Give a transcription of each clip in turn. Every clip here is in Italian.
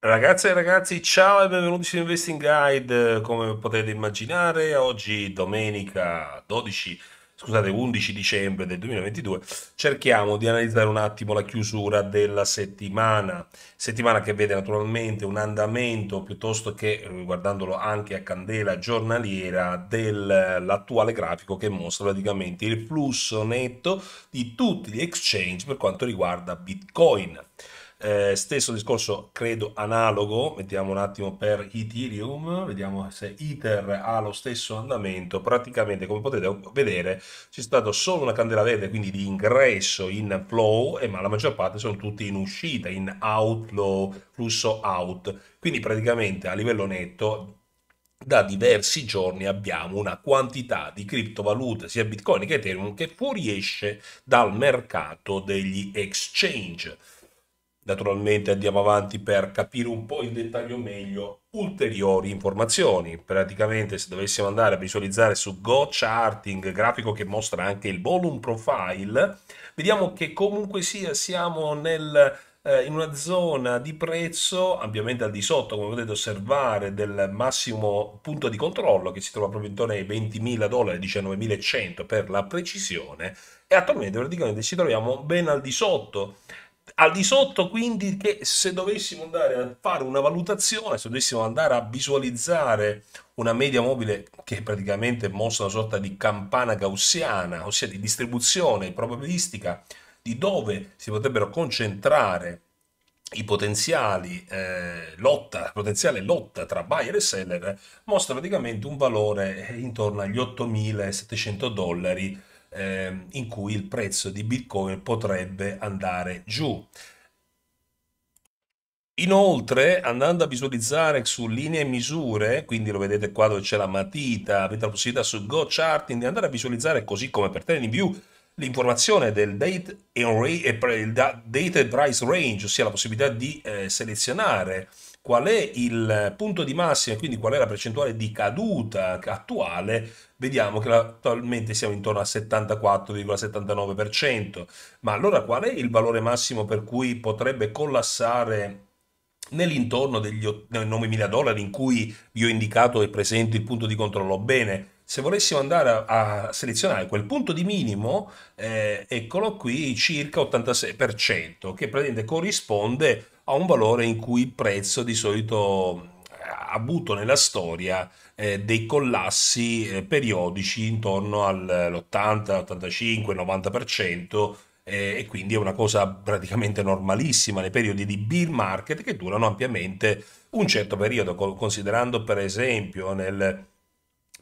Ragazze e ragazzi, ciao e benvenuti su Investing Guide. Come potete immaginare, oggi domenica 12, scusate, 11 dicembre del 2022, cerchiamo di analizzare un attimo la chiusura della settimana. Settimana che vede naturalmente un andamento piuttosto che eh, guardandolo anche a candela giornaliera dell'attuale grafico che mostra praticamente il flusso netto di tutti gli exchange per quanto riguarda Bitcoin. Eh, stesso discorso, credo, analogo, mettiamo un attimo per Ethereum, vediamo se Ether ha lo stesso andamento. Praticamente, come potete vedere, c'è stata solo una candela verde, quindi di ingresso in flow, e eh, ma la maggior parte sono tutti in uscita, in outflow, flusso out. Quindi praticamente a livello netto da diversi giorni abbiamo una quantità di criptovalute, sia Bitcoin che Ethereum, che fuoriesce dal mercato degli exchange. Naturalmente andiamo avanti per capire un po' in dettaglio meglio ulteriori informazioni. Praticamente se dovessimo andare a visualizzare su Go Charting, grafico che mostra anche il volume profile, vediamo che comunque sia siamo nel, eh, in una zona di prezzo ampiamente al di sotto, come potete osservare, del massimo punto di controllo che si trova proprio intorno ai 20.000 dollari, 19.100 per la precisione, e attualmente praticamente ci troviamo ben al di sotto al di sotto quindi che se dovessimo andare a fare una valutazione, se dovessimo andare a visualizzare una media mobile che praticamente mostra una sorta di campana gaussiana, ossia di distribuzione probabilistica di dove si potrebbero concentrare i potenziali eh, lotta, potenziale lotta tra buyer e seller, mostra praticamente un valore eh, intorno agli 8.700 dollari eh, in cui il prezzo di Bitcoin potrebbe andare giù. Inoltre, andando a visualizzare su linee e misure, quindi lo vedete qua dove c'è la matita, avete la possibilità su Go Charting di andare a visualizzare, così come per Trading View, l'informazione del date and, eh, date price range, ossia la possibilità di eh, selezionare qual è il punto di massima, e quindi qual è la percentuale di caduta attuale, vediamo che attualmente siamo intorno al 74,79%. Ma allora qual è il valore massimo per cui potrebbe collassare nell'intorno degli 9.000 dollari in cui vi ho indicato e presento il punto di controllo? Bene, se volessimo andare a, a selezionare quel punto di minimo, eh, eccolo qui, circa 86%, che praticamente corrisponde a un valore in cui il prezzo di solito ha eh, avuto nella storia eh, dei collassi eh, periodici intorno all'80, 85, 90% e quindi è una cosa praticamente normalissima nei periodi di bear market che durano ampiamente un certo periodo, considerando per esempio nel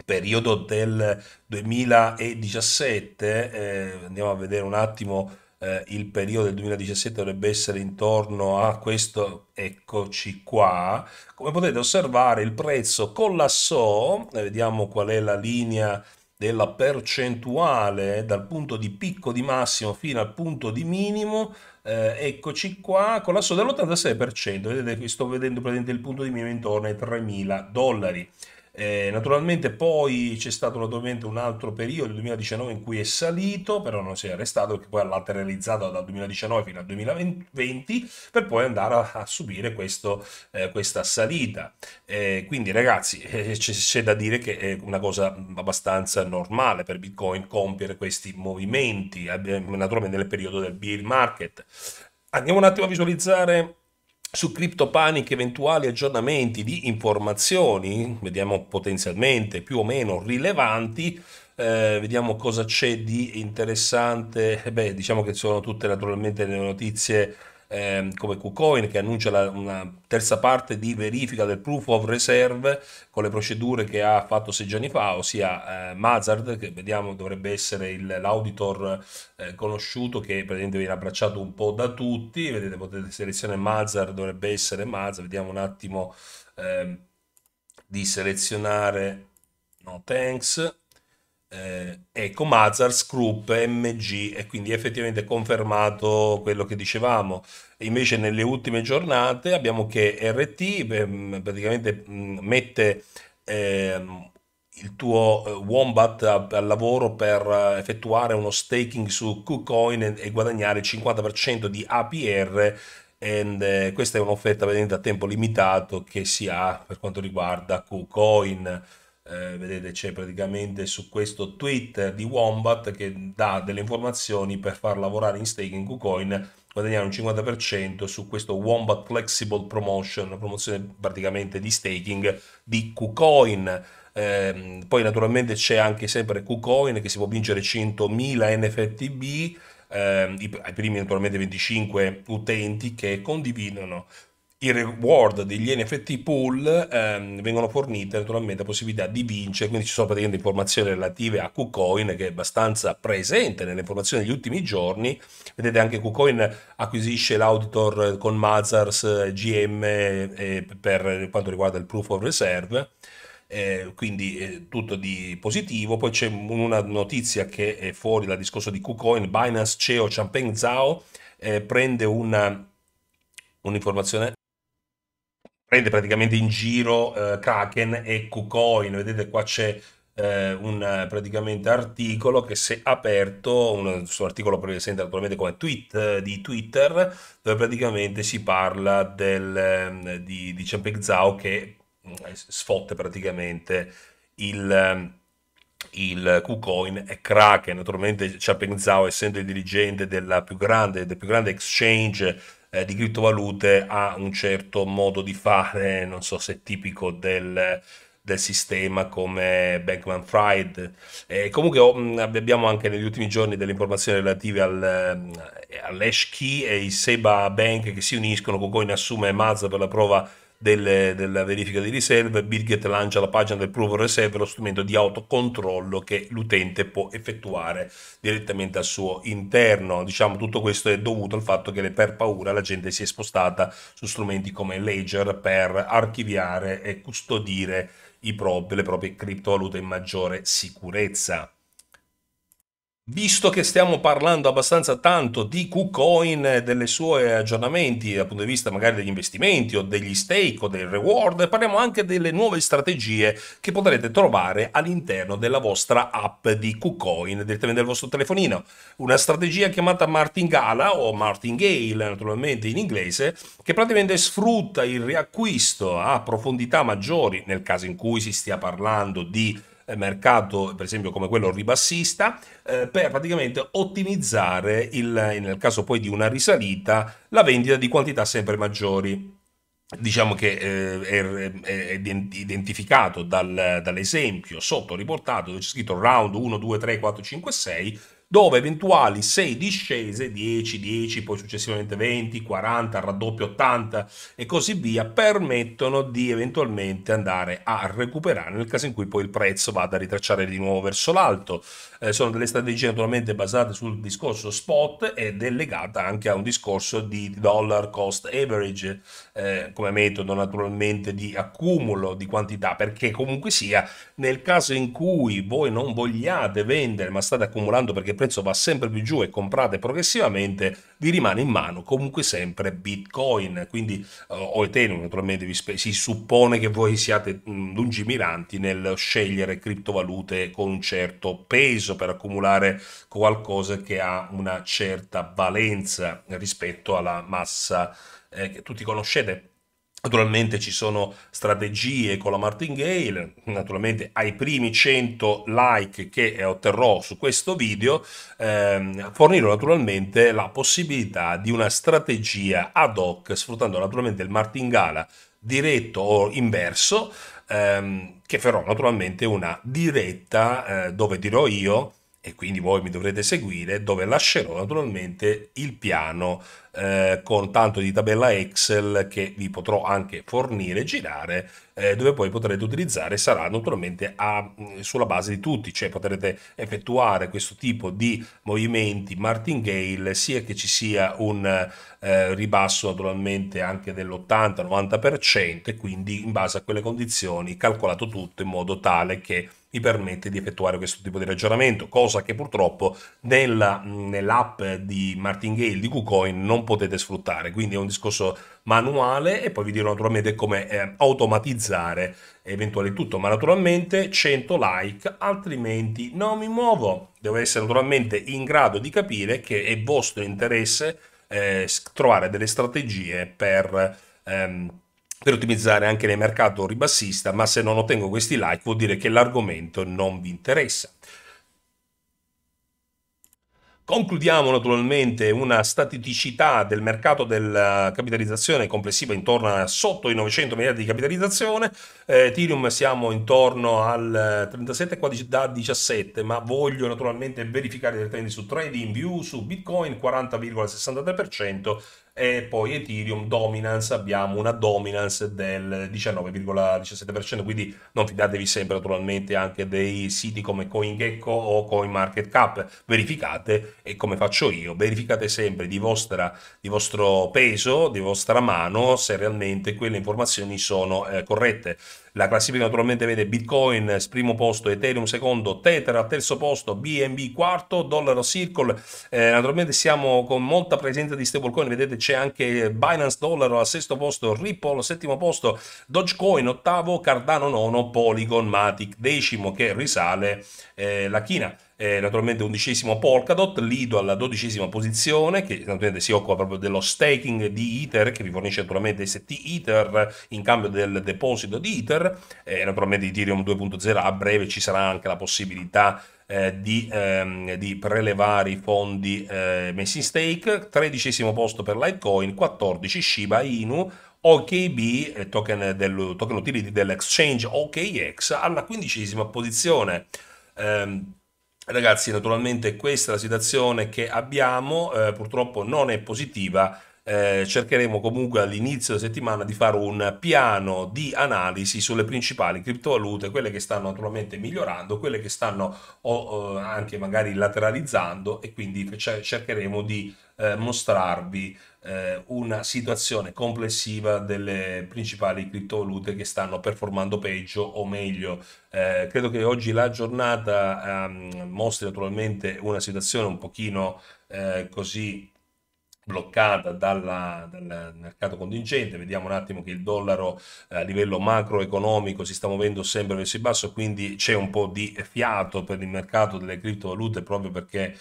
periodo del 2017, eh, andiamo a vedere un attimo eh, il periodo del 2017 dovrebbe essere intorno a questo, eccoci qua, come potete osservare il prezzo collassò, eh, vediamo qual è la linea della percentuale dal punto di picco di massimo fino al punto di minimo, eh, eccoci qua, collasso dell'86%, vedete, sto vedendo praticamente il punto di minimo intorno ai 3.000 dollari. Eh, naturalmente poi c'è stato naturalmente un altro periodo, il 2019, in cui è salito, però non si è arrestato, perché poi ha lateralizzato dal 2019 fino al 2020, per poi andare a, a subire questo, eh, questa salita. Eh, quindi ragazzi, eh, c'è, da dire che è una cosa abbastanza normale per Bitcoin compiere questi movimenti, naturalmente nel periodo del bear market. Andiamo un attimo a visualizzare su CryptoPanic eventuali aggiornamenti di informazioni, vediamo potenzialmente più o meno rilevanti, eh, vediamo cosa c'è di interessante, eh beh diciamo che sono tutte naturalmente le notizie ehm, come KuCoin che annuncia la, una terza parte di verifica del proof of reserve con le procedure che ha fatto sei giorni fa, ossia eh, Mazard, che vediamo dovrebbe essere il, l'auditor eh, conosciuto che praticamente viene abbracciato un po' da tutti, vedete potete selezionare Mazard, dovrebbe essere Mazard, vediamo un attimo eh, di selezionare no thanks eh, ecco, Mazars, Krupp, MG e quindi effettivamente confermato quello che dicevamo. E invece nelle ultime giornate abbiamo che RT ehm, praticamente mh, mm, mette ehm, il tuo eh, Wombat al lavoro per eh, effettuare uno staking su KuCoin e, e guadagnare il 50% di APR And, eh, questa è un'offerta a tempo limitato che si ha per quanto riguarda KuCoin eh, vedete c'è praticamente su questo Twitter di Wombat che dà delle informazioni per far lavorare in staking in KuCoin guadagnare un 50% su questo Wombat Flexible Promotion, una promozione praticamente di staking di KuCoin. Eh, poi naturalmente c'è anche sempre KuCoin che si può vincere 100.000 NFTB eh, ai primi naturalmente 25 utenti che condividono i reward degli NFT pool ehm, vengono fornite naturalmente la possibilità di vincere, quindi ci sono praticamente informazioni relative a KuCoin che è abbastanza presente nelle informazioni degli ultimi giorni, vedete anche KuCoin acquisisce l'auditor con Mazars GM eh, per quanto riguarda il proof of reserve, eh, quindi eh, tutto di positivo, poi c'è una notizia che è fuori dal discorso di KuCoin, Binance CEO Champagne Zhao eh, prende una un'informazione prende praticamente in giro eh, Kraken e KuCoin. Vedete qua c'è eh, un praticamente articolo che si è aperto, un suo articolo presente naturalmente come tweet eh, di Twitter, dove praticamente si parla del, ehm, di, di Champek Zhao che mm, sfotte praticamente il ehm, il KuCoin è Kraken, naturalmente Chapeng Zhao essendo il dirigente della più grande, del più grande exchange eh, di criptovalute ha un certo modo di fare, non so se è tipico del, del sistema come Bankman Fried. Eh, comunque oh, abbiamo anche negli ultimi giorni delle informazioni relative al, eh, all'Ashkey e il Seba Bank che si uniscono, Cocoin assume Mazza per la prova delle, della verifica di riserve, Birgit lancia la pagina del Proof Reserve, lo strumento di autocontrollo che l'utente può effettuare direttamente al suo interno. Diciamo tutto questo è dovuto al fatto che per paura la gente si è spostata su strumenti come Ledger per archiviare e custodire propri, le proprie criptovalute in maggiore sicurezza. Visto che stiamo parlando abbastanza tanto di KuCoin e delle sue aggiornamenti dal punto di vista magari degli investimenti o degli stake o del reward, parliamo anche delle nuove strategie che potrete trovare all'interno della vostra app di KuCoin, direttamente del vostro telefonino. Una strategia chiamata martingala o martingale naturalmente in inglese, che praticamente sfrutta il riacquisto a profondità maggiori nel caso in cui si stia parlando di eh, mercato, per esempio come quello ribassista, eh, per praticamente ottimizzare, il, eh, nel caso poi di una risalita, la vendita di quantità sempre maggiori diciamo che eh, è, è, identificato dal, dall'esempio sotto riportato dove c'è scritto round 1, 2, 3, 4, 5, 6 dove eventuali 6 discese, 10, 10, poi successivamente 20, 40, raddoppio 80 e così via, permettono di eventualmente andare a recuperare nel caso in cui poi il prezzo vada a ritracciare di nuovo verso l'alto. Eh, sono delle strategie naturalmente basate sul discorso spot ed è legata anche a un discorso di dollar cost average eh, come metodo naturalmente di accumulo di quantità, perché comunque sia nel caso in cui voi non vogliate vendere ma state accumulando perché prezzo va sempre più giù e comprate progressivamente, vi rimane in mano comunque sempre Bitcoin, quindi uh, o Ethereum naturalmente si suppone che voi siate mm, lungimiranti nel scegliere criptovalute con un certo peso per accumulare qualcosa che ha una certa valenza rispetto alla massa eh, che tutti conoscete Naturalmente ci sono strategie con la Martingale, naturalmente ai primi 100 like che eh, otterrò su questo video ehm, fornirò naturalmente la possibilità di una strategia ad hoc sfruttando naturalmente il martingala diretto o inverso ehm, che farò naturalmente una diretta eh, dove dirò io e quindi voi mi dovrete seguire, dove lascerò naturalmente il piano eh, con tanto di tabella Excel che vi potrò anche fornire e girare, eh, dove poi potrete utilizzare, sarà naturalmente a, mm, sulla base di tutti, cioè potrete effettuare questo tipo di movimenti martingale sia che ci sia un eh, ribasso naturalmente anche dell'80-90% e quindi in base a quelle condizioni calcolato tutto in modo tale che ti permette di effettuare questo tipo di ragionamento, cosa che purtroppo nella, nell'app di Martingale di KuCoin non potete sfruttare, quindi è un discorso manuale e poi vi dirò naturalmente come eh, automatizzare eventuale tutto, ma naturalmente 100 like, altrimenti non mi muovo. Devo essere naturalmente in grado di capire che è vostro interesse eh, trovare delle strategie per... Ehm, per ottimizzare anche nel mercato ribassista, ma se non ottengo questi like vuol dire che l'argomento non vi interessa. Concludiamo naturalmente una statisticità del mercato della capitalizzazione complessiva intorno a sotto i 900 miliardi di capitalizzazione, eh, Ethereum siamo intorno al 37 da 17, ma voglio naturalmente verificare direttamente su TradingView, su Bitcoin 40,63%, e poi Ethereum dominance abbiamo una dominance del 19,17% quindi non fidatevi sempre naturalmente anche dei siti come CoinGecko o CoinMarketCap verificate e come faccio io verificate sempre di, vostra, di vostro peso di vostra mano se realmente quelle informazioni sono eh, corrette la classifica naturalmente vede Bitcoin primo posto, Ethereum secondo, Tether al terzo posto, BNB quarto, Dollaro Circle. Eh, naturalmente siamo con molta presenza di stablecoin, vedete c'è anche Binance Dollaro al sesto posto, Ripple al settimo posto, Dogecoin ottavo, Cardano nono, Polygon Matic decimo che risale eh, la China eh, naturalmente undicesimo Polkadot, Lido alla dodicesima posizione che naturalmente si occupa proprio dello staking di Ether che vi fornisce naturalmente ST Ether in cambio del deposito di Ether e eh, naturalmente Ethereum 2.0 a breve ci sarà anche la possibilità eh, di, ehm, di, prelevare i fondi eh, messi in stake, tredicesimo posto per Litecoin, 14 Shiba Inu, OKB, eh, token, del, token utility dell'exchange OKX, alla quindicesima posizione. Eh, Ragazzi, naturalmente questa è la situazione che abbiamo, eh, purtroppo non è positiva, eh, cercheremo comunque all'inizio della settimana di fare un piano di analisi sulle principali criptovalute, quelle che stanno naturalmente migliorando, quelle che stanno o, eh, anche magari lateralizzando e quindi cercheremo di eh, mostrarvi eh, una situazione complessiva delle principali criptovalute che stanno performando peggio o meglio. Eh, credo che oggi la giornata ehm, mostri naturalmente una situazione un pochino eh, così bloccata dalla, dal mercato contingente, vediamo un attimo che il dollaro eh, a livello macroeconomico si sta muovendo sempre verso il basso, quindi c'è un po' di fiato per il mercato delle criptovalute proprio perché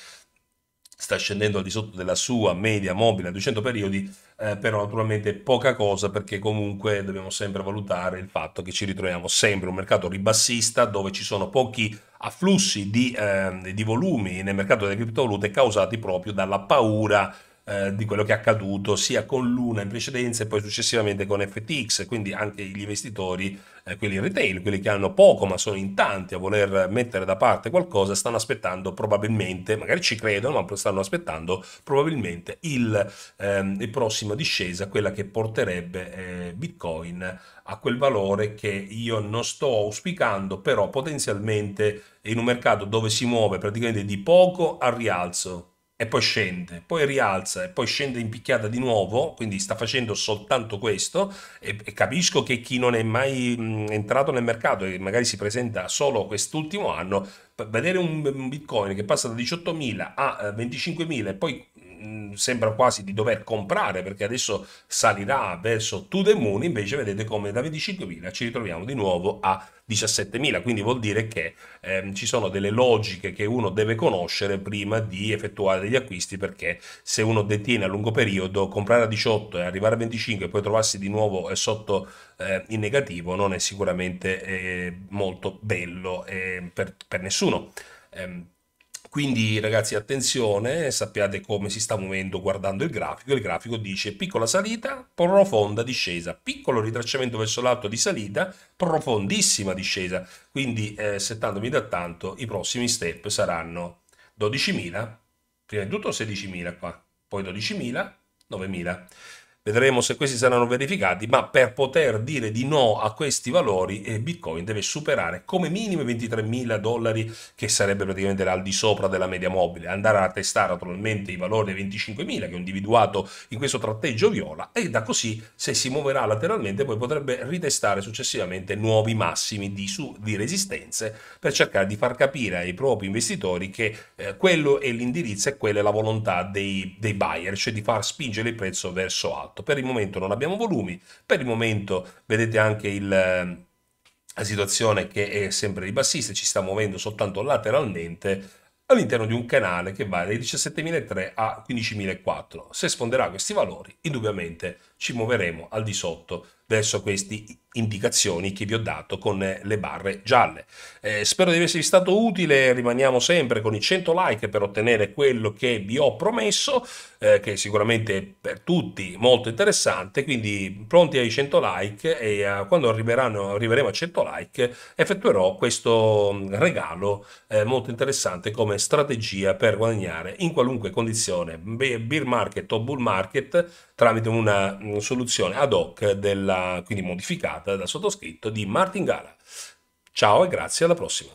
sta scendendo al di sotto della sua media mobile a 200 periodi, eh, però naturalmente poca cosa perché comunque dobbiamo sempre valutare il fatto che ci ritroviamo sempre in un mercato ribassista dove ci sono pochi afflussi di, eh, di volumi nel mercato delle criptovalute causati proprio dalla paura eh, di quello che è accaduto sia con Luna in precedenza e poi successivamente con FTX, quindi anche gli investitori, eh, quelli retail, quelli che hanno poco ma sono in tanti a voler mettere da parte qualcosa, stanno aspettando probabilmente, magari ci credono, ma stanno aspettando probabilmente il, ehm, il prossimo discesa, quella che porterebbe eh, Bitcoin a quel valore che io non sto auspicando, però potenzialmente in un mercato dove si muove praticamente di poco al rialzo e poi scende, poi rialza e poi scende in picchiata di nuovo, quindi sta facendo soltanto questo e, e capisco che chi non è mai mh, entrato nel mercato e magari si presenta solo quest'ultimo anno, vedere un, un bitcoin che passa da 18.000 a 25.000 eh, e poi mh, sembra quasi di dover comprare perché adesso salirà verso to the moon invece vedete come da 25.000 ci ritroviamo di nuovo a 25.000. 17.000, quindi vuol dire che ehm, ci sono delle logiche che uno deve conoscere prima di effettuare degli acquisti, perché se uno detiene a lungo periodo, comprare a 18 e arrivare a 25 e poi trovarsi di nuovo eh, sotto eh, in negativo non è sicuramente eh, molto bello eh, per, per, nessuno. Ehm, quindi ragazzi attenzione, sappiate come si sta muovendo guardando il grafico. Il grafico dice piccola salita, profonda discesa, piccolo ritracciamento verso l'alto di salita, profondissima discesa. Quindi eh, settandomi da tanto i prossimi step saranno 12.000, prima di tutto 16.000 qua, poi 12.000, 9.000. Vedremo se questi saranno verificati, ma per poter dire di no a questi valori eh, Bitcoin deve superare come minimo i 23.000 dollari che sarebbe praticamente al di sopra della media mobile, andare a testare naturalmente i valori dei 25.000 che ho individuato in questo tratteggio viola e da così se si muoverà lateralmente poi potrebbe ritestare successivamente nuovi massimi di, su, di resistenze per cercare di far capire ai propri investitori che eh, quello è l'indirizzo e quella è la volontà dei, dei buyer, cioè di far spingere il prezzo verso alto fatto. Per il momento non abbiamo volumi, per il momento vedete anche il ehm, la situazione che è sempre di bassista, ci sta muovendo soltanto lateralmente all'interno di un canale che va dai 17.003 a 15.004. Se sfonderà questi valori, indubbiamente ci muoveremo al di sotto verso queste indicazioni che vi ho dato con eh, le barre gialle. Eh, spero di esservi stato utile, rimaniamo sempre con i 100 like per ottenere quello che vi ho promesso, eh, che è sicuramente per tutti molto interessante, quindi pronti ai 100 like e eh, quando arriveremo a 100 like effettuerò questo mm, regalo eh, molto interessante come strategia per guadagnare in qualunque condizione, bear market o bull market, tramite una mm, soluzione ad hoc, della, quindi modificata dal sottoscritto di Martin Gala. Ciao e grazie, alla prossima.